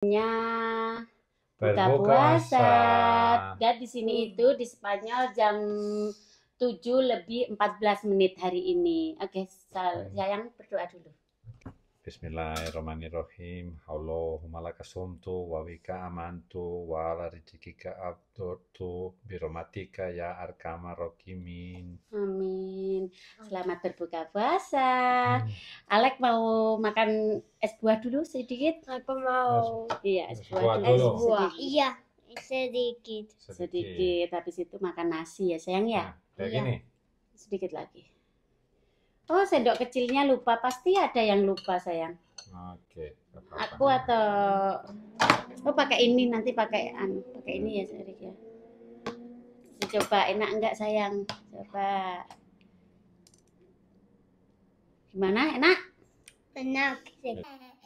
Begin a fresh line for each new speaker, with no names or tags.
nya
buka puasa.
Dan di sini itu di Spanyol jam 7 lebih 14 menit hari ini. Oke, okay, sayang berdoa dulu.
Bismillahirrahmanirrahim. Allahumma lakasumtu wa wika amantu wa ala rizikika abdurtu biromatika ya arkama rokimin.
Amin selamat berbuka puasa. Hmm. Alek mau makan es buah dulu sedikit? Aku mau. Iya, es buah, buah dulu. Es buah. Sedikit. Iya, sedikit. sedikit. Sedikit. Habis itu makan nasi ya, sayang ya. Nah, iya. Sedikit lagi. Oh, sendok kecilnya lupa. Pasti ada yang lupa, sayang. Oke. Okay, Aku atau oh pakai ini nanti pakai an, pakai ini ya, sedikit ya. Coba enak enggak sayang? Coba. Gimana? Enak? Enak.